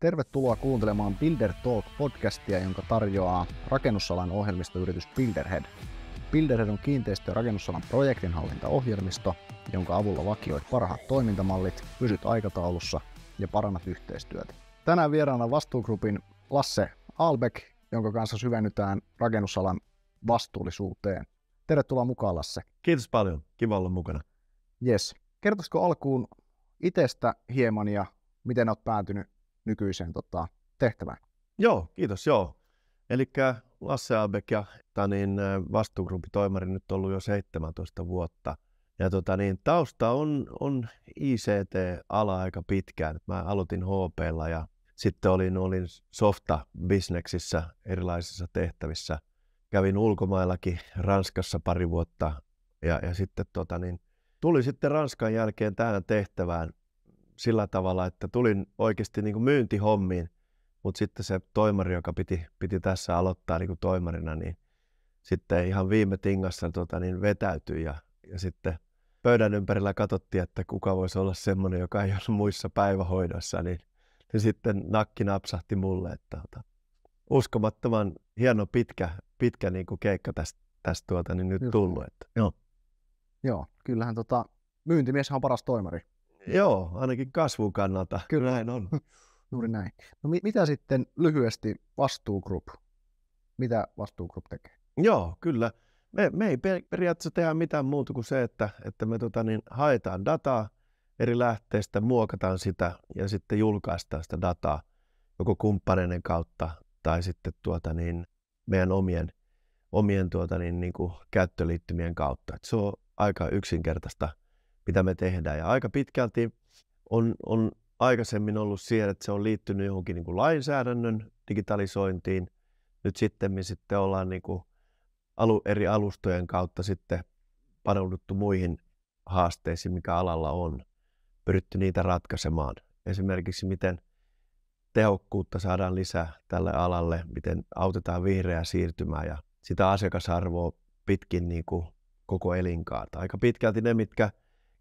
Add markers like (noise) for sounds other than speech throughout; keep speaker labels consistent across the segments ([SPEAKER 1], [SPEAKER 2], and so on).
[SPEAKER 1] Tervetuloa kuuntelemaan Builder Talk podcastia, jonka tarjoaa rakennusalan ohjelmistoyritys Builderhead. Builderhead on kiinteistö- ja rakennusalan projektinhallintaohjelmisto, jonka avulla vakioit parhaat toimintamallit, pysyt aikataulussa ja parannat yhteistyötä. Tänään vieraana vastuugrupin Lasse Albeck, jonka kanssa syvennytään rakennusalan vastuullisuuteen. Tervetuloa mukaan Lasse. Kiitos paljon, kiva olla mukana. Yes. Kertoisiko alkuun itsestä hieman ja miten olet päätynyt nykyiseen tota, tehtävään.
[SPEAKER 2] Joo, kiitos, joo. Eli Lasse Albeck ja tota, niin, vastuugruppitoimari nyt ollut jo 17 vuotta. Ja tota, niin, tausta on, on ICT-ala aika pitkään. Mä aloitin HPlla ja sitten olin, olin softa-bisneksissä erilaisissa tehtävissä. Kävin ulkomaillakin Ranskassa pari vuotta ja, ja sitten tota, niin, tuli sitten Ranskan jälkeen tähän tehtävään sillä tavalla, että tulin oikeasti niin kuin myyntihommiin, mutta sitten se toimari, joka piti, piti tässä aloittaa niin kuin toimarina, niin sitten ihan viime tingassa tota, niin vetäytyi ja, ja sitten pöydän ympärillä katsottiin, että kuka voisi olla semmoinen, joka ei ole muissa päivähoidossa, niin, niin sitten nakki napsahti mulle, että tota, uskomattoman hieno pitkä, pitkä niin kuin keikka tästä, täst, tuota, niin nyt Just. tullut. Että,
[SPEAKER 1] joo. joo, kyllähän tota, myyntimies on paras toimari. Joo, ainakin kasvun kannalta. (laughs) Kyllä näin on. Juuri näin. No mi- mitä sitten lyhyesti Vastuu Group? Mitä Vastuu Group tekee?
[SPEAKER 2] Joo, kyllä. Me, me ei per- periaatteessa tehdä mitään muuta kuin se, että, että me tota, niin, haetaan dataa eri lähteistä, muokataan sitä ja sitten julkaistaan sitä dataa joko kumppaneiden kautta tai sitten tuota, niin, meidän omien, omien tuota, niin, niin kuin käyttöliittymien kautta. Et se on aika yksinkertaista – mitä me tehdään. Ja aika pitkälti on, on aikaisemmin ollut siellä, että se on liittynyt johonkin niin kuin lainsäädännön digitalisointiin. Nyt sitten me sitten ollaan niin kuin alu, eri alustojen kautta sitten paneuduttu muihin haasteisiin, mikä alalla on. Pyritty niitä ratkaisemaan. Esimerkiksi miten tehokkuutta saadaan lisää tälle alalle, miten autetaan vihreää siirtymää ja sitä asiakasarvoa pitkin niin kuin koko elinkaarta. Aika pitkälti ne, mitkä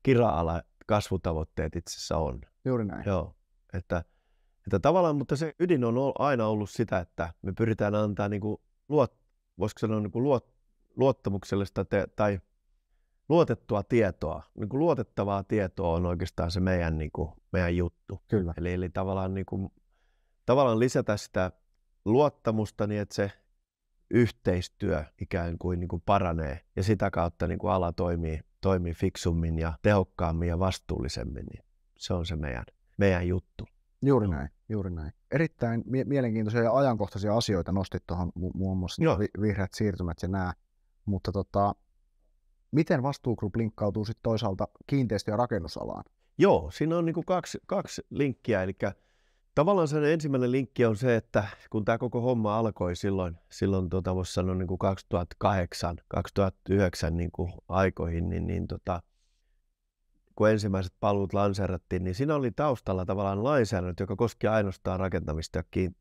[SPEAKER 2] kira kasvutavoitteet itse asiassa on. Juuri näin. Joo. Että, että tavallaan, mutta se ydin on aina ollut sitä, että me pyritään antaa niin kuin luot, voisiko sanoa niin kuin luot, luottamuksellista te, tai luotettua tietoa. Niin kuin luotettavaa tietoa on oikeastaan se meidän, niin kuin, meidän juttu. Kyllä. Eli, eli tavallaan, niin kuin, tavallaan lisätä sitä luottamusta niin, että se yhteistyö ikään kuin, niin kuin paranee ja sitä kautta niin kuin ala toimii toimii fiksummin ja
[SPEAKER 1] tehokkaammin ja vastuullisemmin, niin se on se meidän, meidän juttu. Juuri näin, juuri näin. Erittäin mie- mielenkiintoisia ja ajankohtaisia asioita nostit tuohon muun muassa Joo. vi- vihreät siirtymät ja nämä. Mutta tota, miten vastuugroup linkkautuu sitten toisaalta kiinteistö- ja rakennusalaan?
[SPEAKER 2] Joo, siinä on niinku kaksi, kaksi linkkiä, eli Tavallaan sen ensimmäinen linkki on se, että kun tämä koko homma alkoi silloin, silloin tota, voisi sanoa niin kuin 2008, 2009 niin kuin aikoihin, niin, niin tota, kun ensimmäiset palvelut lanseerattiin, niin siinä oli taustalla tavallaan lainsäädäntö, joka koski ainoastaan rakentamista ja, kiin-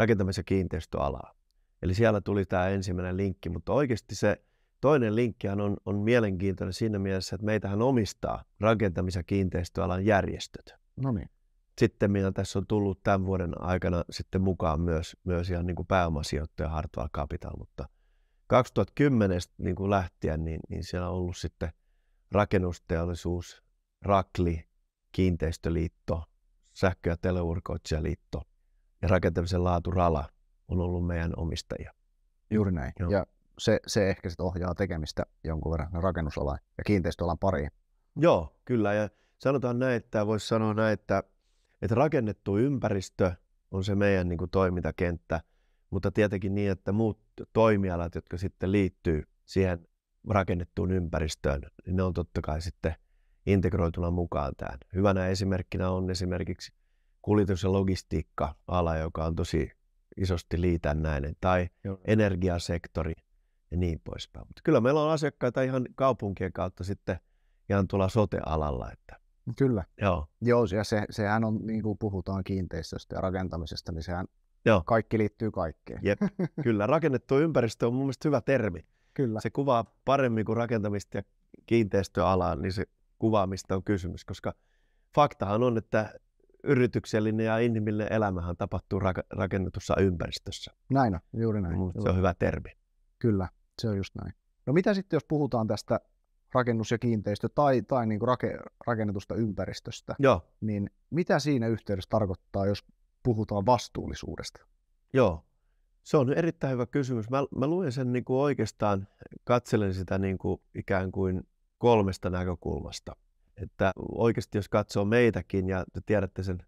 [SPEAKER 2] rakentamis- ja kiinteistöalaa. Eli siellä tuli tämä ensimmäinen linkki, mutta oikeasti se toinen linkki on, on mielenkiintoinen siinä mielessä, että meitähän omistaa rakentamis- ja kiinteistöalan järjestöt. No niin sitten mitä tässä on tullut tämän vuoden aikana sitten mukaan myös, myös ihan niin kuin pääomasijoittaja Hartwell Capital, mutta 2010 niin kuin lähtien, niin, niin siellä on ollut sitten rakennusteollisuus, Rakli, Kiinteistöliitto, Sähkö- ja teleurkoitsijaliitto
[SPEAKER 1] ja rakentamisen laatu Rala on ollut meidän omistajia. Juuri näin. Joo. Ja se, se ehkä sitten ohjaa tekemistä jonkun verran rakennusalan ja kiinteistöalan pariin. Joo,
[SPEAKER 2] kyllä. Ja sanotaan näin, että voisi sanoa näin, että että rakennettu ympäristö on se meidän niin kuin, toimintakenttä, mutta tietenkin niin, että muut toimialat, jotka sitten liittyy siihen rakennettuun ympäristöön, niin ne on totta kai sitten integroituna mukaan tähän. Hyvänä esimerkkinä on esimerkiksi kuljetus- ja logistiikka-ala, joka on tosi isosti liitännäinen, tai Joo. energiasektori ja niin poispäin. Mutta kyllä meillä on asiakkaita ihan kaupunkien kautta sitten ihan tuolla sote-alalla, että
[SPEAKER 1] Kyllä. Joo. Joo, ja se, sehän on, niin kuin puhutaan kiinteistöstä ja rakentamisesta, niin sehän Joo. kaikki liittyy kaikkeen. Jep. (laughs) Kyllä, rakennettu ympäristö on mun mielestä hyvä
[SPEAKER 2] termi. Kyllä. Se kuvaa paremmin kuin rakentamista ja kiinteistöalaa, niin se kuvaa, mistä on kysymys, koska faktahan on, että yrityksellinen ja inhimillinen elämähän
[SPEAKER 1] tapahtuu ra- rakennetussa ympäristössä. Näin on, juuri näin. Mun, se on hyvä termi. Kyllä, se on just näin. No mitä sitten, jos puhutaan tästä rakennus ja kiinteistö tai, tai niin kuin rake, rakennetusta ympäristöstä, Joo. niin mitä siinä yhteydessä tarkoittaa, jos puhutaan vastuullisuudesta? Joo, se on erittäin
[SPEAKER 2] hyvä kysymys. Mä, mä luen sen niin kuin oikeastaan, katselen sitä niin kuin ikään kuin kolmesta näkökulmasta. Että oikeasti jos katsoo meitäkin ja te tiedätte sen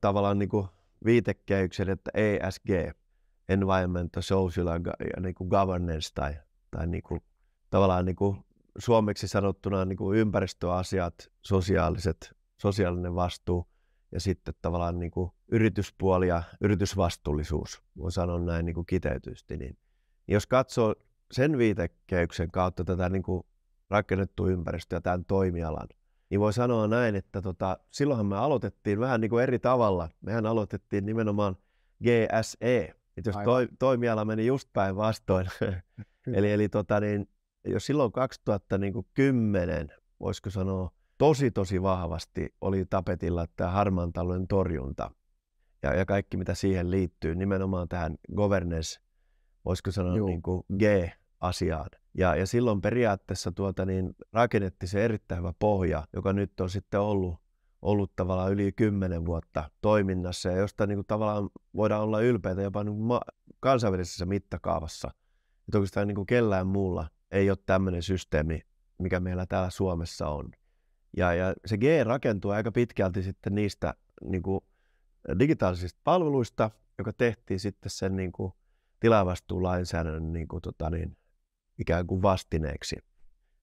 [SPEAKER 2] tavallaan niin kuin viitekeyksen, että ESG, Environmental, Social ja niin kuin Governance tai, tai niin kuin, tavallaan niin kuin suomeksi sanottuna niin kuin ympäristöasiat, sosiaaliset, sosiaalinen vastuu ja sitten tavallaan niin kuin yrityspuoli ja yritysvastuullisuus, voi sanoa näin niin kuin kiteytysti. Niin jos katsoo sen viitekeyksen kautta tätä niin kuin rakennettua ympäristöä, tämän toimialan, niin voi sanoa näin, että tota, silloinhan me aloitettiin vähän niin kuin eri tavalla. Mehän aloitettiin nimenomaan GSE, että jos toi, toimiala meni just päinvastoin, (laughs) eli, eli tota, niin, jo silloin 2010, voisiko sanoa, tosi tosi vahvasti oli tapetilla tämä harmaan talouden torjunta ja, ja kaikki mitä siihen liittyy, nimenomaan tähän governance, voisiko sanoa niin kuin G-asiaan. Ja, ja silloin periaatteessa tuota, niin rakennettiin se erittäin hyvä pohja, joka nyt on sitten ollut, ollut tavallaan yli 10 vuotta toiminnassa ja josta niin kuin tavallaan voidaan olla ylpeitä jopa niin kuin ma- kansainvälisessä mittakaavassa. Että oikeastaan niin kuin kellään muulla ei ole tämmöinen systeemi, mikä meillä täällä Suomessa on. Ja, ja se G rakentuu aika pitkälti sitten niistä niin kuin, digitaalisista palveluista, joka tehtiin sitten sen niin kuin, tilavastuulainsäädännön niin kuin, tota, niin, ikään kuin vastineeksi.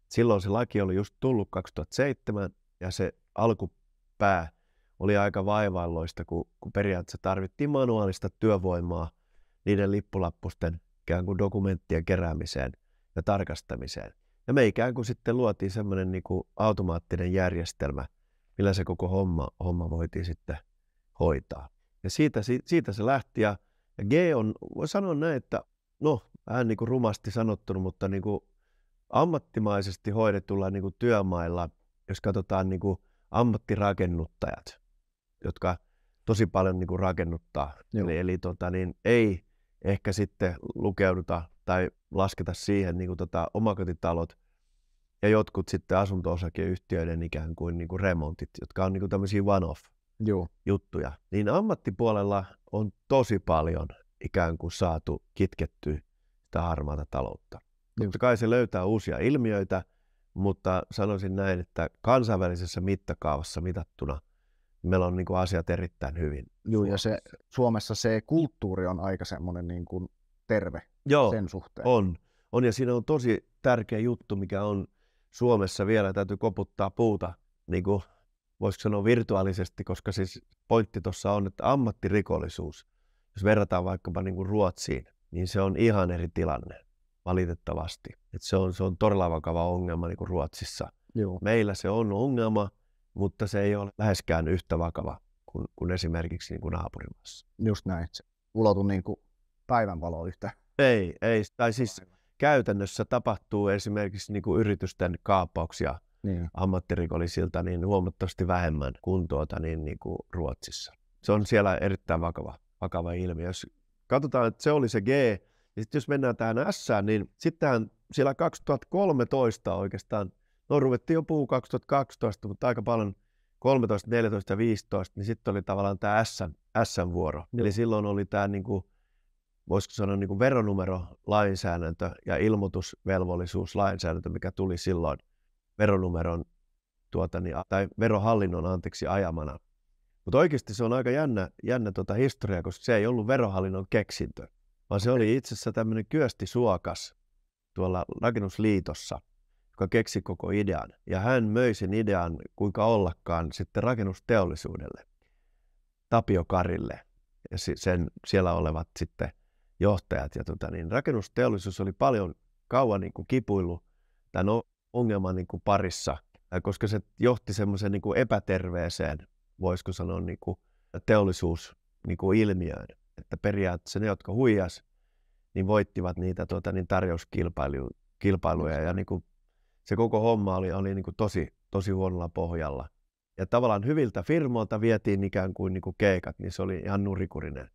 [SPEAKER 2] Silloin se laki oli just tullut 2007 ja se alkupää oli aika vaivalloista, kun, kun periaatteessa tarvittiin manuaalista työvoimaa niiden lippulappusten ikään kuin dokumenttien keräämiseen – ja tarkastamiseen. Ja me ikään kuin sitten luotiin semmoinen niin kuin automaattinen järjestelmä, millä se koko homma, homma voitiin sitten hoitaa. Ja siitä, siitä se lähti. Ja, ja G on, voi sanoa näin, että no, vähän niin kuin rumasti sanottuna, mutta niin kuin ammattimaisesti hoidetulla niin kuin työmailla, jos katsotaan niin kuin ammattirakennuttajat, jotka tosi paljon niin kuin rakennuttaa. Joo. Eli, eli tota, niin, ei ehkä sitten lukeuduta tai lasketa siihen niin kuin tota, omakotitalot ja jotkut sitten asunto-osakeyhtiöiden ikään kuin, niin kuin remontit, jotka on niin kuin tämmöisiä one-off-juttuja. Niin ammattipuolella on tosi paljon ikään kuin saatu kitketty sitä harmaata taloutta. Juu. Totta kai se löytää uusia ilmiöitä, mutta sanoisin näin, että
[SPEAKER 1] kansainvälisessä mittakaavassa mitattuna – meillä on niin kuin asiat erittäin hyvin. Joo, ja se, Suomessa se kulttuuri on aika semmoinen niin kuin terve Joo, sen suhteen.
[SPEAKER 2] on. On, ja siinä on tosi tärkeä juttu, mikä on Suomessa vielä, täytyy koputtaa puuta, niin kuin voisiko sanoa virtuaalisesti, koska siis pointti tuossa on, että ammattirikollisuus, jos verrataan vaikkapa niin kuin Ruotsiin, niin se on ihan eri tilanne, valitettavasti. Et se, on, se on todella vakava ongelma niin kuin Ruotsissa. Joo. Meillä se on ongelma, mutta se ei ole läheskään yhtä vakava kuin, kuin esimerkiksi niin kuin
[SPEAKER 1] naapurimassa. Just näin, se ulotu niin kuin yhtä.
[SPEAKER 2] Ei, ei. Tai siis käytännössä tapahtuu esimerkiksi niin kuin yritysten kaappauksia niin. ammattirikollisilta niin huomattavasti vähemmän kuin, tuota, niin, niin kuin Ruotsissa. Se on siellä erittäin vakava, vakava ilmiö. Jos katsotaan, että se oli se G, ja sitten jos mennään tähän S, niin sittenhän siellä 2013 oikeastaan – no ruvettiin jo puu 2012, mutta aika paljon 13, 14 ja 15, niin sitten oli tavallaan tämä S-vuoro. Joo. Eli silloin oli tämä niinku, voisiko sanoa niinku lainsäädäntö ja ilmoitusvelvollisuus lainsäädäntö, mikä tuli silloin veronumeron tuota, niin, tai verohallinnon anteeksi ajamana. Mutta oikeasti se on aika jännä, jännä tota historia, koska se ei ollut verohallinnon keksintö, vaan se oli itse asiassa tämmöinen Kyösti Suokas tuolla rakennusliitossa – joka keksi koko idean. Ja hän möi sen idean, kuinka ollakaan, sitten rakennusteollisuudelle, Tapio Karille ja sen siellä olevat sitten johtajat. Ja tota, niin rakennusteollisuus oli paljon kauan niin kuin kipuillut tämän ongelman niin kuin parissa, äh, koska se johti semmoisen niin epäterveeseen, voisiko sanoa, niin kuin teollisuus niin kuin ilmiöön. Että periaatteessa ne, jotka huijas, niin voittivat niitä tuota, niin tarjouskilpailuja ja niin kuin se koko homma oli, oli niin kuin tosi, tosi huonolla pohjalla. Ja tavallaan hyviltä firmoilta vietiin ikään kuin, niin kuin keikat, niin se oli ihan nurikurinen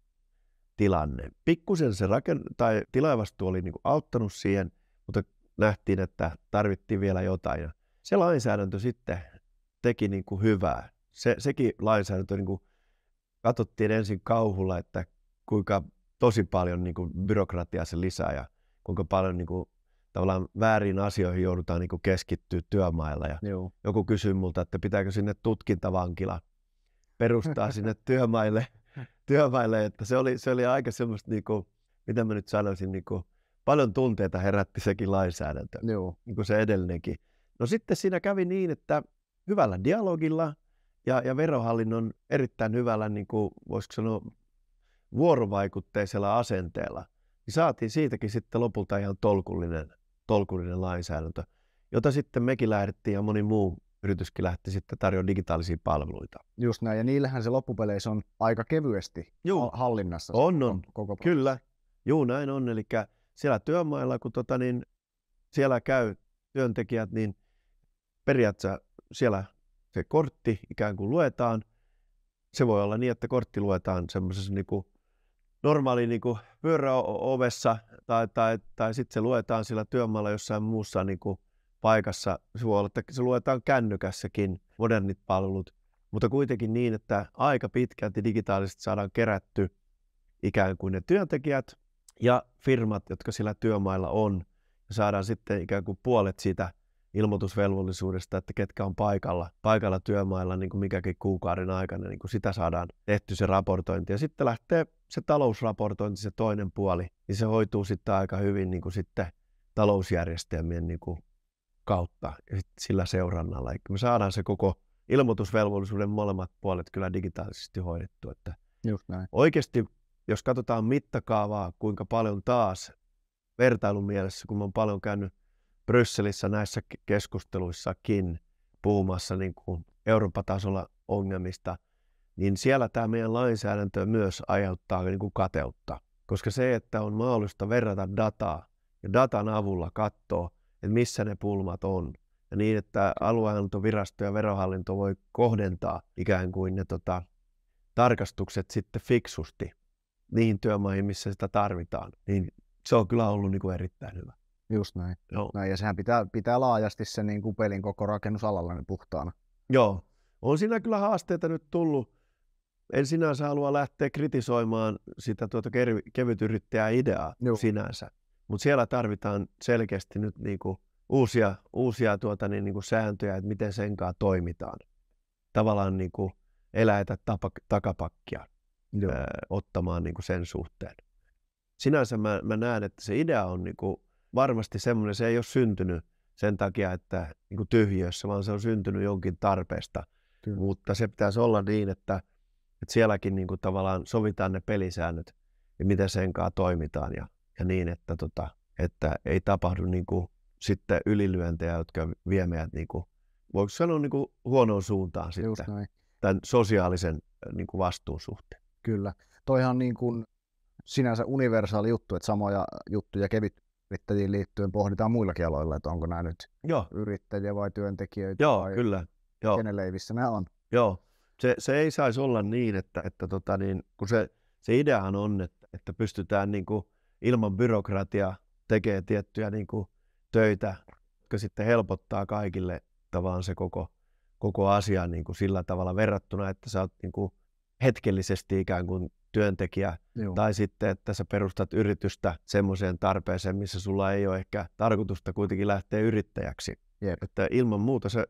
[SPEAKER 2] tilanne. Pikkusen se raken- tai tilaivastu oli niin kuin auttanut siihen, mutta nähtiin, että tarvittiin vielä jotain. Ja se lainsäädäntö sitten teki niin kuin hyvää. Se, sekin lainsäädäntö niin kuin katsottiin ensin kauhulla, että kuinka tosi paljon niin kuin byrokratiaa se lisää ja kuinka paljon niin kuin tavallaan väärin asioihin joudutaan niin keskittyä työmailla. Ja Joo. joku kysyi multa, että pitääkö sinne tutkintavankila perustaa (laughs) sinne työmaille, työmaille että se oli, se oli aika semmoista, niin kuin, mitä mä nyt sanoisin, niin kuin, paljon tunteita herätti sekin lainsäädäntö, Joo. niin kuin se edellinenkin. No sitten siinä kävi niin, että hyvällä dialogilla ja, ja verohallinnon erittäin hyvällä, niin kuin, voisiko sanoa, vuorovaikutteisella asenteella, niin saatiin siitäkin sitten lopulta ihan tolkullinen tolkullinen lainsäädäntö, jota sitten mekin lähdettiin ja moni muu yrityskin lähti sitten tarjoamaan digitaalisia palveluita.
[SPEAKER 1] Just näin, ja niillähän se loppupeleissä on aika kevyesti Juu.
[SPEAKER 2] hallinnassa. On, on. Koko Kyllä. Juu, näin on. Eli siellä työmailla, kun tota, niin siellä käy työntekijät, niin periaatteessa siellä se kortti ikään kuin luetaan. Se voi olla niin, että kortti luetaan semmoisessa niin kuin normaali niin kuin pyörä ovessa tai, tai, tai sitten se luetaan sillä työmaalla jossain muussa niin kuin paikassa. Se voi olla, että se luetaan kännykässäkin, modernit palvelut, mutta kuitenkin niin, että aika pitkälti digitaalisesti saadaan kerätty ikään kuin ne työntekijät ja firmat, jotka sillä työmailla on. Ja saadaan sitten ikään kuin puolet siitä ilmoitusvelvollisuudesta, että ketkä on paikalla, paikalla työmailla niin kuin mikäkin kuukauden aikana, niin kuin sitä saadaan tehty se raportointi. Ja sitten lähtee se talousraportointi, se toinen puoli, niin se hoituu sitten aika hyvin niin kuin sitten talousjärjestelmien niin kuin kautta ja sitten sillä seurannalla. Eli me saadaan se koko ilmoitusvelvollisuuden molemmat puolet kyllä digitaalisesti hoidettu. Että Just näin. Oikeasti, jos katsotaan mittakaavaa, kuinka paljon taas vertailun mielessä, kun olen paljon käynyt Brysselissä näissä keskusteluissakin puhumassa niin kuin Euroopan tasolla ongelmista – niin siellä tämä meidän lainsäädäntö myös aiheuttaa niin kuin kateutta. Koska se, että on mahdollista verrata dataa ja datan avulla katsoa, että missä ne pulmat on, ja niin, että aluehallintovirasto ja verohallinto voi kohdentaa ikään kuin ne tota, tarkastukset sitten fiksusti niihin työmaihin, missä sitä tarvitaan, niin se on kyllä ollut niin kuin erittäin hyvä.
[SPEAKER 1] Just näin. Joo. näin. Ja sehän pitää, pitää laajasti se niin kuin pelin koko rakennusalalla niin puhtaana. Joo. On siinä kyllä haasteita nyt tullut en sinänsä halua lähteä
[SPEAKER 2] kritisoimaan sitä tuota kevytyrittäjää ideaa Joo. sinänsä, mutta siellä tarvitaan selkeästi nyt niinku uusia, uusia tuota niin, niinku sääntöjä, että miten sen kanssa toimitaan. Tavallaan niinku eläitä tapa, takapakkia Ää, ottamaan niinku sen suhteen. Sinänsä mä, mä näen, että se idea on niinku varmasti semmoinen, se ei ole syntynyt sen takia, että niinku tyhjössä, vaan se on syntynyt jonkin tarpeesta. Kyllä. Mutta se pitäisi olla niin, että – että sielläkin niin kuin tavallaan sovitaan ne pelisäännöt ja miten sen kanssa toimitaan ja, ja niin, että, tota, että ei tapahdu niin kuin sitten ylilyöntejä, jotka vie meidät, niin kuin, voiko sanoa niin kuin
[SPEAKER 1] huonoon suuntaan Just sitten näin. tämän sosiaalisen äh, niin kuin vastuun suhteen. Kyllä. Toihan niin kuin sinänsä universaali juttu, että samoja juttuja kevyt yrittäjiin liittyen pohditaan muillakin aloilla, että onko nämä nyt Joo. yrittäjiä vai työntekijöitä Joo, vai kyllä. Joo. kenen leivissä nämä on.
[SPEAKER 2] Joo, se, se ei saisi olla niin, että, että tota niin, kun se, se ideahan on, että, että pystytään niin kuin ilman byrokratiaa tekemään tiettyjä niin kuin töitä, jotka sitten helpottaa kaikille tavallaan se koko, koko asia niin kuin sillä tavalla verrattuna, että sä oot niin kuin hetkellisesti ikään kuin työntekijä, Joo. tai sitten, että sä perustat yritystä semmoiseen tarpeeseen, missä sulla ei ole ehkä tarkoitusta kuitenkin lähteä yrittäjäksi. Jep. Että ilman muuta se,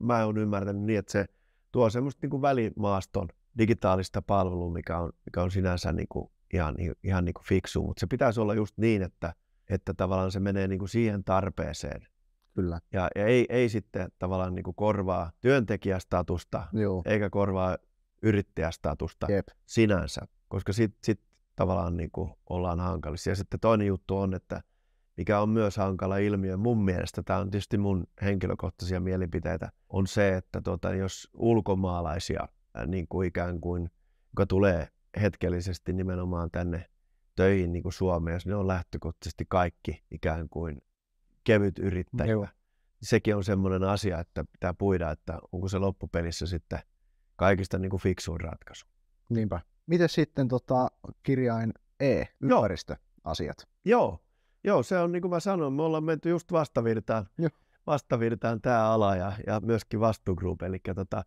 [SPEAKER 2] mä oon ymmärtänyt niin, että se tuo semmoista niin kuin välimaaston digitaalista palvelua, mikä on, mikä on sinänsä niin kuin ihan, ihan niin kuin fiksu, mutta se pitäisi olla just niin, että, että tavallaan se menee niin kuin siihen tarpeeseen. Kyllä. Ja, ja ei, ei sitten tavallaan niin kuin korvaa työntekijästatusta, Joo. eikä korvaa yrittäjästatusta Jep. sinänsä, koska sitten sit tavallaan niin kuin ollaan hankalissa. Ja sitten toinen juttu on, että mikä on myös hankala ilmiö mun mielestä, tämä on tietysti mun henkilökohtaisia mielipiteitä, on se, että tota, jos ulkomaalaisia niin kuin ikään kuin, joka tulee hetkellisesti nimenomaan tänne töihin niin kuin Suomeen, jos ne on lähtökohtaisesti kaikki ikään kuin kevyt yrittäjä. Joo. Niin sekin on semmoinen asia, että pitää puida, että onko se loppupelissä sitten kaikista niin kuin fiksuin ratkaisu.
[SPEAKER 1] Niinpä. Miten sitten tota, kirjain E,
[SPEAKER 2] ympäristöasiat?
[SPEAKER 1] Joo. Joo, Joo, se on niin kuin
[SPEAKER 2] mä sanoin, me ollaan menty just vastavirtaan, Joo. vastavirtaan tämä ala ja, ja myöskin vastuugruppi. Eli tota,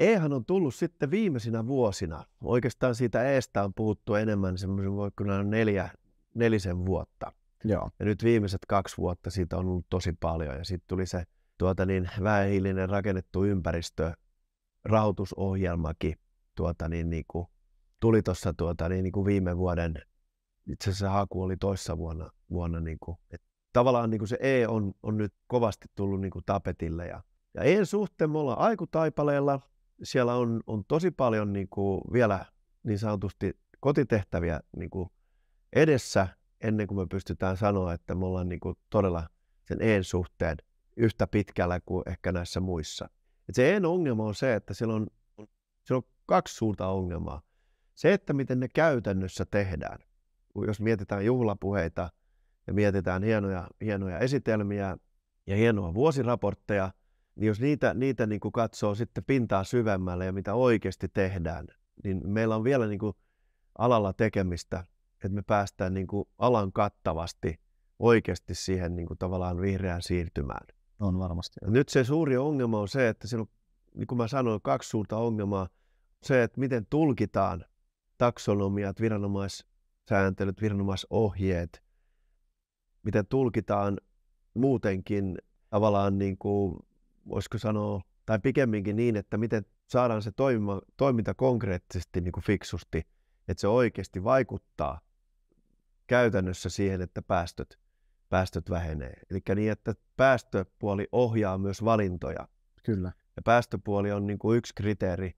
[SPEAKER 2] Ehan on tullut sitten viimeisinä vuosina, oikeastaan siitä Eestä on puhuttu enemmän semmoisen voiko neljä, nelisen vuotta. Joo. Ja nyt viimeiset kaksi vuotta siitä on ollut tosi paljon ja sitten tuli se tuota niin, vähähiilinen rakennettu ympäristö, rahoitusohjelmakin tuota niin, niin kuin, tuli tuossa tuota niin, niin kuin viime vuoden itse asiassa haku oli toissa vuonna, vuonna niin kuin, että tavallaan niin kuin se E on, on nyt kovasti tullut niin kuin tapetille. Ja, ja E:n suhteen me ollaan aikutaipaleella. Siellä on, on tosi paljon niin kuin vielä niin sanotusti kotitehtäviä niin kuin edessä ennen kuin me pystytään sanoa, että me ollaan niin kuin todella sen E:n suhteen yhtä pitkällä kuin ehkä näissä muissa. Et se E:n ongelma on se, että siellä on, siellä on kaksi suurta ongelmaa. Se, että miten ne käytännössä tehdään jos mietitään juhlapuheita ja mietitään hienoja, hienoja esitelmiä ja hienoa vuosiraportteja, niin jos niitä, niitä niin kuin katsoo sitten pintaa syvemmälle ja mitä oikeasti tehdään, niin meillä on vielä niin kuin alalla tekemistä, että me päästään niin kuin alan kattavasti oikeasti siihen niin kuin tavallaan vihreään siirtymään.
[SPEAKER 1] On varmasti.
[SPEAKER 2] Ja nyt se suuri ongelma on se, että siinä on, niin kuin mä sanoin, kaksi suurta ongelmaa. Se, että miten tulkitaan taksonomiat viranomais, sääntelyt, viranomaisohjeet, miten tulkitaan muutenkin tavallaan niin kuin, voisiko sanoa, tai pikemminkin niin, että miten saadaan se toimima, toiminta konkreettisesti niin kuin fiksusti, että se oikeasti vaikuttaa käytännössä siihen, että päästöt, päästöt vähenee. Eli niin, että päästöpuoli ohjaa myös valintoja. Kyllä. Ja päästöpuoli on niin kuin yksi kriteeri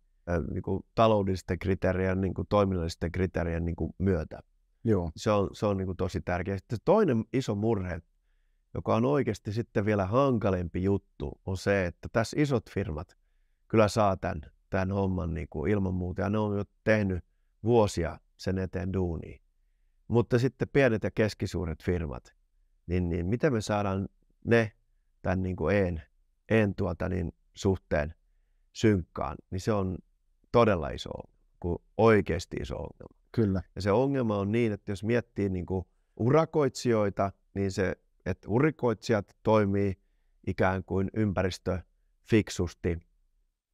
[SPEAKER 2] niin kuin taloudellisten kriteerien, niin kuin toiminnallisten kriteerien niin kuin myötä. Joo. Se on, se on niin kuin tosi tärkeä. Sitten toinen iso murhe, joka on oikeasti sitten vielä hankalempi juttu, on se, että tässä isot firmat kyllä saa tämän, tämän homman niin kuin ilman muuta. Ja ne on jo tehnyt vuosia sen eteen duuni. Mutta sitten pienet ja keskisuuret firmat, niin, niin miten me saadaan ne tämän niin kuin en, en tuota niin suhteen synkkaan, niin se on todella iso ongelma, oikeasti iso ongelma. Kyllä. Ja se ongelma on niin, että jos miettii niin kuin urakoitsijoita, niin se, että urikoitsijat toimii ikään kuin ympäristö fiksusti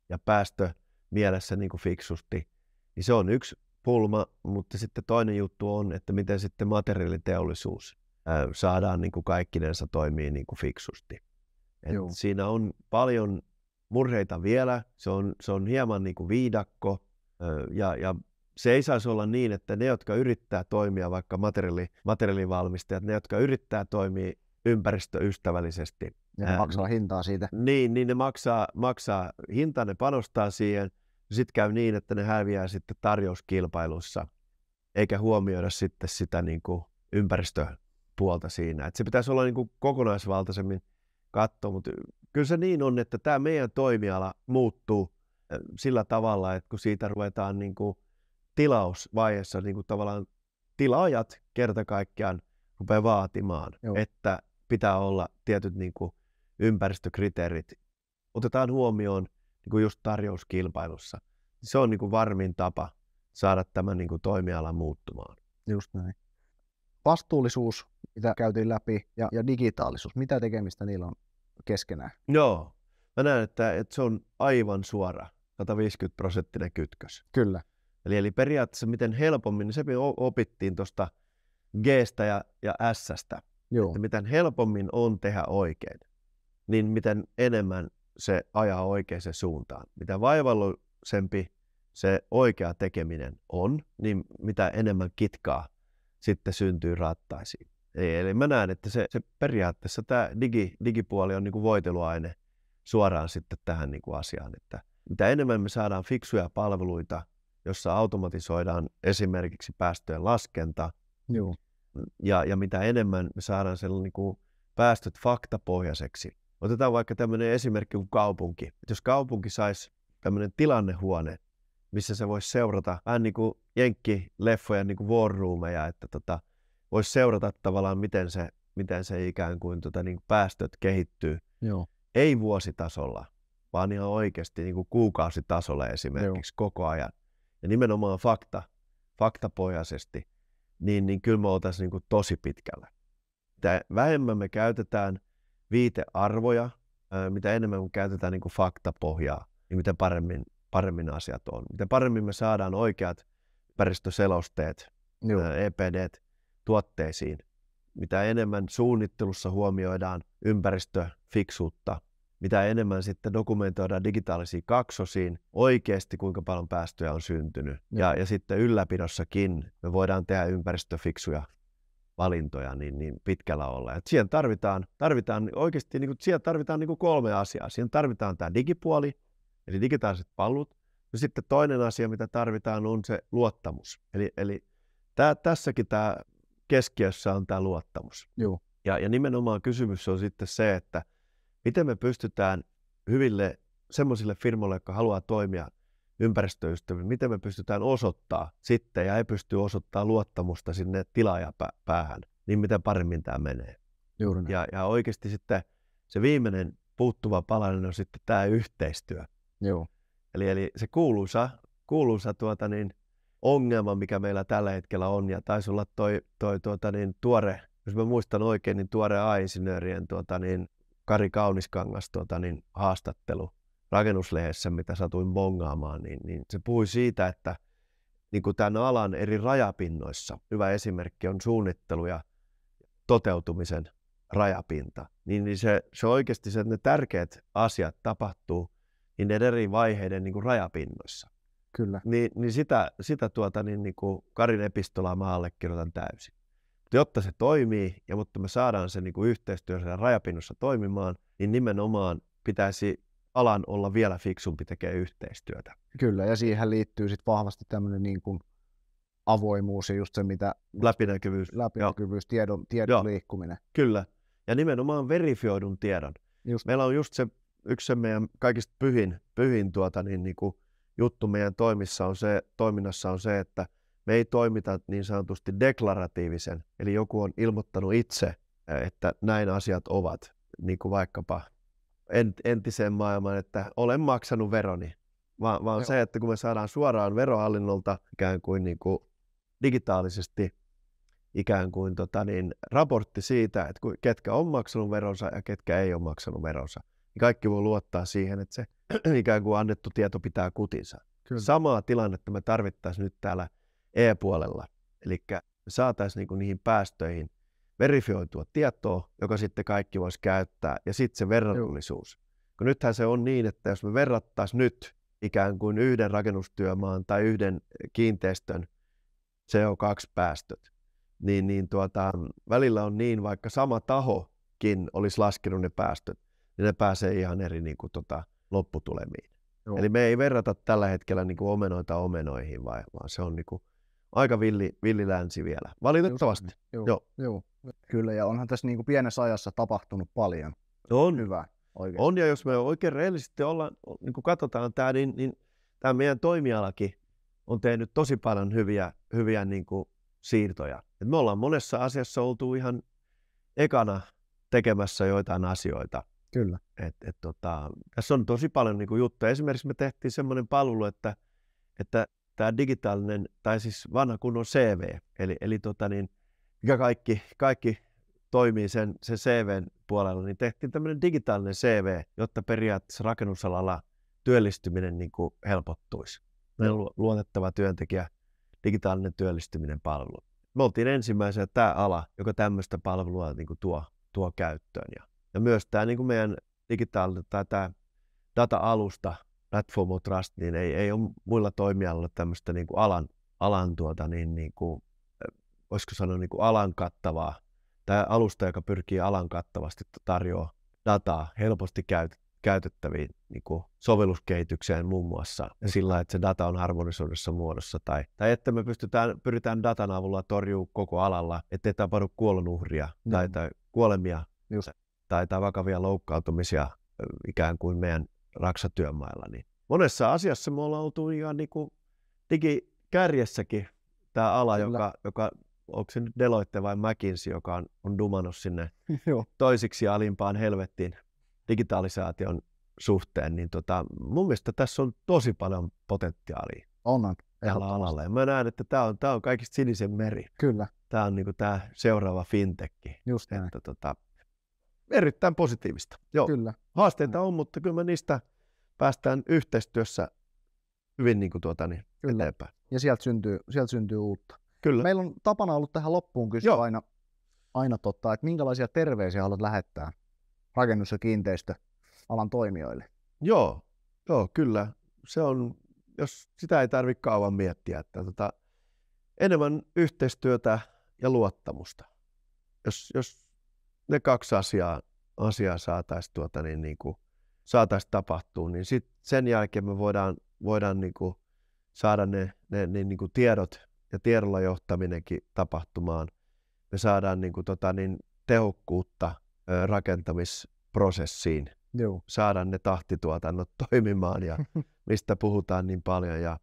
[SPEAKER 2] ja päästö mielessä niin kuin fiksusti, niin se on yksi pulma, mutta sitten toinen juttu on, että miten sitten materiaaliteollisuus ää, saadaan niin kuin kaikkinensa toimii niin kuin fiksusti. Et siinä on paljon murheita vielä, se on, se on hieman niin kuin viidakko ää, ja, ja se ei saisi olla niin, että ne, jotka yrittää toimia, vaikka materiaali, materiaalivalmistajat, ne, jotka yrittää toimia ympäristöystävällisesti. ne ää, maksaa hintaa siitä. Niin, niin ne maksaa, maksaa hintaa, ne panostaa siihen. Sitten käy niin, että ne häviää sitten tarjouskilpailussa, eikä huomioida sitten sitä niin kuin ympäristöpuolta siinä. Et se pitäisi olla niin kuin kokonaisvaltaisemmin katto, mutta kyllä se niin on, että tämä meidän toimiala muuttuu sillä tavalla, että kun siitä ruvetaan niin kuin tilausvaiheessa niin kuin tavallaan tilaajat kerta kaikkiaan rupeaa vaatimaan, Joo. että pitää olla tietyt niin kuin ympäristökriteerit. Otetaan huomioon niin kuin just tarjouskilpailussa. Se on niin kuin varmin tapa saada tämän niin kuin toimialan muuttumaan. Just näin.
[SPEAKER 1] Vastuullisuus, mitä käytiin läpi, ja, ja digitaalisuus. Mitä tekemistä niillä on keskenään?
[SPEAKER 2] Joo. Mä näen, että, että se on aivan suora 150 prosenttinen kytkös. Kyllä. Eli, eli periaatteessa miten helpommin, niin se opittiin tuosta g ja, ja s Että miten helpommin on tehdä oikein, niin miten enemmän se ajaa oikeaan suuntaan. Mitä vaivallisempi se oikea tekeminen on, niin mitä enemmän kitkaa sitten syntyy rattaisiin. Eli, eli mä näen, että se, se periaatteessa tämä digi, digipuoli on niinku voiteluaine suoraan sitten tähän niinku asiaan, että mitä enemmän me saadaan fiksuja palveluita, jossa automatisoidaan esimerkiksi päästöjen laskenta. Joo. Ja, ja mitä enemmän me saadaan sellainen niin kuin päästöt faktapohjaiseksi. Otetaan vaikka tämmöinen esimerkki kuin kaupunki. Et jos kaupunki saisi tämmöinen tilannehuone, missä se voisi seurata vähän niin kuin jenkkileffojen niin kuin war roomeja, että tota, voisi seurata tavallaan, miten se, miten se ikään kuin, tota, niin kuin päästöt kehittyy. Joo. Ei vuositasolla, vaan ihan oikeasti niin kuin kuukausitasolla esimerkiksi Joo. koko ajan ja nimenomaan fakta, faktapohjaisesti, niin, niin kyllä me oltaisiin niin kuin tosi pitkällä. Mitä vähemmän me käytetään viitearvoja, mitä enemmän me käytetään niin kuin faktapohjaa, niin mitä paremmin, paremmin asiat on. Mitä paremmin me saadaan oikeat ympäristöselosteet, Joo. EPD, tuotteisiin, mitä enemmän suunnittelussa huomioidaan ympäristöfiksuutta, mitä enemmän sitten dokumentoidaan digitaalisiin kaksosiin, oikeasti kuinka paljon päästöjä on syntynyt. Ja, ja sitten ylläpidossakin me voidaan tehdä ympäristöfiksuja valintoja niin, niin pitkällä olla. Et siihen tarvitaan, tarvitaan oikeasti niin kuin, siihen tarvitaan niin kuin kolme asiaa. Siihen tarvitaan tämä digipuoli, eli digitaaliset palvelut. Ja sitten toinen asia, mitä tarvitaan, on se luottamus. Eli, eli tää, tässäkin tämä keskiössä on tämä luottamus. Joo. Ja, ja nimenomaan kysymys on sitten se, että – miten me pystytään hyville semmoisille firmoille, jotka haluaa toimia ympäristöystävä, miten me pystytään osoittaa sitten ja ei pysty osoittaa luottamusta sinne tilaajapäähän, niin miten paremmin tämä menee. Juuri Ja, ja oikeasti sitten se viimeinen puuttuva palanen on sitten tämä yhteistyö. Joo. Eli, eli se kuuluisa, kuuluisa tuota niin, ongelma, mikä meillä tällä hetkellä on, ja taisi olla toi, toi tuota niin, tuore, jos mä muistan oikein, niin tuore A-insinöörien tuota niin, Kari Kauniskangas tuota, niin, haastattelu rakennuslehdessä, mitä satuin bongaamaan, niin, niin se puhui siitä, että niin kuin tämän alan eri rajapinnoissa, hyvä esimerkki on suunnittelu ja toteutumisen rajapinta, niin, niin se, se oikeasti se, että ne tärkeät asiat tapahtuu niin eri vaiheiden niin kuin rajapinnoissa. Kyllä. Ni, niin, niin sitä, sitä tuota, niin, niin kuin Karin epistolaa mä allekirjoitan täysin jotta se toimii ja mutta me saadaan se niin kuin yhteistyö siellä rajapinnossa toimimaan, niin nimenomaan pitäisi alan olla vielä
[SPEAKER 1] fiksumpi tekee yhteistyötä. Kyllä, ja siihen liittyy sitten vahvasti tämmöinen niin kuin avoimuus ja just se, mitä... Läpinäkyvyys. Läpinäkyvyys, Joo. tiedon, tiedon Joo. liikkuminen. Kyllä,
[SPEAKER 2] ja nimenomaan verifioidun tiedon. Just. Meillä on just se yksi se meidän kaikista pyhin, pyhin tuota, niin, niin kuin juttu meidän toimissa on se, toiminnassa on se, että – me ei toimita niin sanotusti deklaratiivisen, eli joku on ilmoittanut itse, eh, että näin asiat ovat, niin kuin vaikkapa entiseen maailmaan, että olen maksanut veroni, vaan, vaan se, että kun me saadaan suoraan verohallinnolta ikään kuin, niin kuin digitaalisesti ikään kuin tota niin, raportti siitä, että ketkä on maksanut veronsa ja ketkä ei ole maksanut veronsa. Niin kaikki voi luottaa siihen, että se (clears throat) ikään kuin annettu tieto pitää kutinsa. Kyllä. Samaa tilannetta me tarvittaisiin nyt täällä e-puolella. Eli saataisiin niinku niihin päästöihin verifioitua tietoa, joka sitten kaikki voisi käyttää, ja sitten se verrannollisuus. Kun nythän se on niin, että jos me verrattaisiin nyt ikään kuin yhden rakennustyömaan tai yhden e, kiinteistön CO2-päästöt, niin, niin tuota, välillä on niin, vaikka sama tahokin olisi laskenut ne päästöt, niin ne pääsee ihan eri niin kuin, tota, lopputulemiin. Joo. Eli me ei verrata tällä hetkellä niin kuin omenoita omenoihin, vai, vaan se on niin kuin aika villi, villi länsi vielä. Valitettavasti. Niin. Just, joo,
[SPEAKER 1] joo. joo. Kyllä, ja onhan tässä niin kuin pienessä ajassa tapahtunut paljon. On. Hyvä. Oikein. On, ja jos me
[SPEAKER 2] oikein rehellisesti ollaan, niin kuin katsotaan tämä, niin, niin tämä meidän toimialakin on tehnyt tosi paljon hyviä, hyviä niin kuin siirtoja. Et me ollaan monessa asiassa oltu ihan ekana tekemässä joitain asioita.
[SPEAKER 1] Kyllä. Et, et
[SPEAKER 2] tota, tässä on tosi paljon niin kuin juttuja. Esimerkiksi me tehtiin semmoinen palvelu, että, että tämä digitaalinen, tai siis vanha kunnon CV, eli, eli tota niin, mikä kaikki, kaikki toimii sen, sen CVn puolella, niin tehtiin tämmöinen digitaalinen CV, jotta periaatteessa rakennusalalla työllistyminen niin kuin helpottuisi. Meillä on luotettava työntekijä, digitaalinen työllistyminen palvelu. Me oltiin ensimmäisenä tämä ala, joka tämmöistä palvelua niin kuin tuo, tuo käyttöön. Ja, ja myös tämä niin kuin meidän digitaalinen tai tämä data-alusta Platform of Trust, niin ei, ei ole muilla toimialoilla tämmöistä niin kuin alan, alan tuota, niin, niin kuin, voisiko sanoa niin kuin alan kattavaa, tai alusta, joka pyrkii alan kattavasti tarjoamaan dataa helposti käyt, käytettäviin niin kuin sovelluskehitykseen muun muassa ja mm. sillä, että se data on harmonisoidussa muodossa tai, tai että me pystytään, pyritään datan avulla torjuu koko alalla, ettei tapahdu kuolonuhria mm. tai, tai kuolemia tai, tai vakavia loukkautumisia ikään kuin meidän raksatyömailla. Niin monessa asiassa me ollaan oltu ihan niin kuin digikärjessäkin tämä ala, joka, joka onko se nyt Deloitte vai McKinsey, joka on, on dumannut sinne (laughs) Joo. toisiksi alimpaan helvettiin digitalisaation suhteen, niin tota, mun mielestä tässä on tosi paljon potentiaalia. On, tällä alalla. Ja mä näen, että tämä on, tää on kaikista sinisen meri. Kyllä. Tämä on niinku tämä seuraava fintekki. Just näin. Että, tota, erittäin positiivista. Joo. Kyllä. Haasteita on, mutta kyllä me niistä päästään
[SPEAKER 1] yhteistyössä hyvin niin kuin tuota, niin, kyllä. eteenpäin. Ja sieltä syntyy, sieltä syntyy uutta. Kyllä. Meillä on tapana ollut tähän loppuun kysyä Joo. aina, aina totta, että minkälaisia terveisiä haluat lähettää rakennus- ja kiinteistöalan toimijoille? Joo, Joo kyllä. Se on, jos sitä ei tarvitse kauan miettiä, että tota,
[SPEAKER 2] enemmän yhteistyötä ja luottamusta. Jos, jos ne kaksi asiaa, asiaa saataisiin tuota, niin, niin kuin, saatais tapahtua, niin sit sen jälkeen me voidaan, voidaan niin kuin, saada ne, ne, niin, niin kuin tiedot ja tiedolla johtaminenkin tapahtumaan. Me saadaan niin kuin, tota, niin, tehokkuutta ö, rakentamisprosessiin. Joo. Saadaan ne tahtituotannot (laughs) toimimaan ja mistä puhutaan niin paljon. Ja,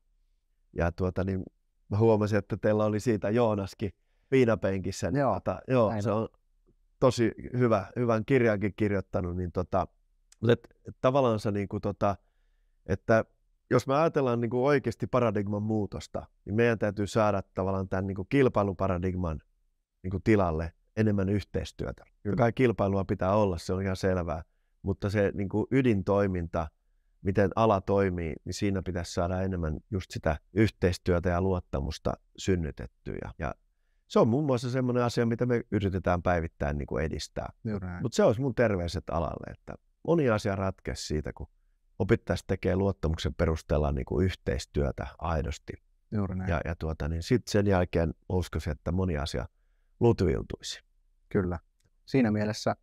[SPEAKER 2] ja tuota, niin, mä huomasin, että teillä oli siitä Joonaskin viinapenkissä. Niin joo, tota, joo se on tosi hyvä, hyvän kirjankin kirjoittanut, niin tota, mutta et, et tavallaan niin kuin tota, että jos me ajatellaan niin kuin oikeasti paradigman muutosta, niin meidän täytyy saada tavallaan tämän niin kuin kilpailuparadigman niin kuin tilalle enemmän yhteistyötä. Kyllä. Kai kilpailua pitää olla, se on ihan selvää, mutta se niin kuin ydintoiminta, miten ala toimii, niin siinä pitäisi saada enemmän just sitä yhteistyötä ja luottamusta synnytettyä. Ja se on muun muassa semmoinen asia, mitä me yritetään päivittäin niin kuin edistää. Mutta se olisi mun terveiset alalle, että moni asia ratkesi siitä, kun opittaisiin tekemään luottamuksen perusteella niin kuin yhteistyötä aidosti. Ja, ja tuota, niin sitten sen jälkeen
[SPEAKER 1] uskoisin, että moni asia lutviltuisi. Kyllä. Siinä mielessä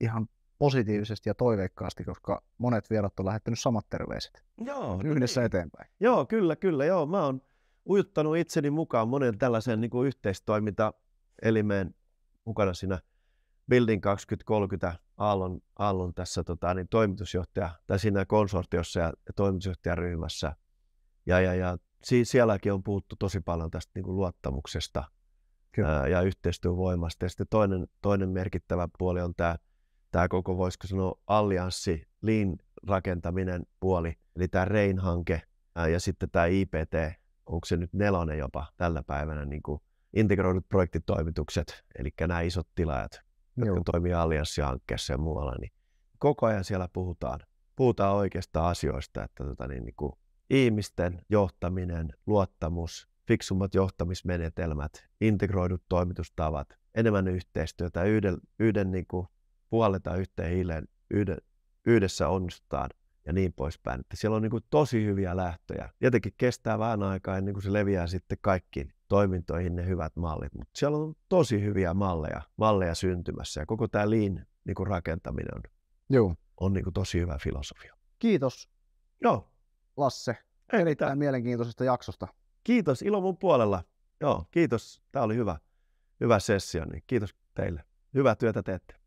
[SPEAKER 1] ihan positiivisesti ja toiveikkaasti, koska monet vierat on lähettänyt samat terveiset. Joo. No yhdessä niin. eteenpäin.
[SPEAKER 2] Joo, kyllä, kyllä. Joo, mä oon ujuttanut itseni mukaan monen tällaisen niin kuin yhteistoimintaelimeen mukana siinä Building 2030 Aallon, Aallon tässä tota, niin toimitusjohtaja, tai siinä konsortiossa ja toimitusjohtajaryhmässä. Ja, ja, ja si- sielläkin on puhuttu tosi paljon tästä niin kuin luottamuksesta Kyllä. Ää, ja yhteistyövoimasta. Ja sitten toinen, toinen merkittävä puoli on tämä, tämä koko, voisiko sanoa, allianssi, lean rakentaminen puoli, eli tämä REIN-hanke ää, ja sitten tämä IPT, onko se nyt nelonen jopa tällä päivänä, niin kuin integroidut projektitoimitukset, eli nämä isot tilaajat, Joo. toimii allianssihankkeessa ja muualla, niin koko ajan siellä puhutaan, puhutaan oikeasta asioista, että tota, niin, niin kuin ihmisten johtaminen, luottamus, fiksummat johtamismenetelmät, integroidut toimitustavat, enemmän yhteistyötä, yhden, yhden niin kuin puhalletaan yhteen hiileen, yhden, yhdessä onnistutaan ja niin poispäin. Että siellä on niin kuin tosi hyviä lähtöjä. Tietenkin kestää vähän aikaa ennen kuin se leviää sitten kaikkiin toimintoihin ne hyvät mallit, mutta siellä on tosi hyviä malleja, malleja syntymässä ja koko tämä lean niin kuin rakentaminen on, Joo. on niin kuin tosi hyvä filosofia.
[SPEAKER 1] Kiitos. Joo. Lasse, Ei erittäin mitään. mielenkiintoisesta jaksosta. Kiitos, ilo mun puolella. Joo,
[SPEAKER 2] kiitos. Tämä oli hyvä, hyvä sessio, niin kiitos teille. Hyvää työtä teette.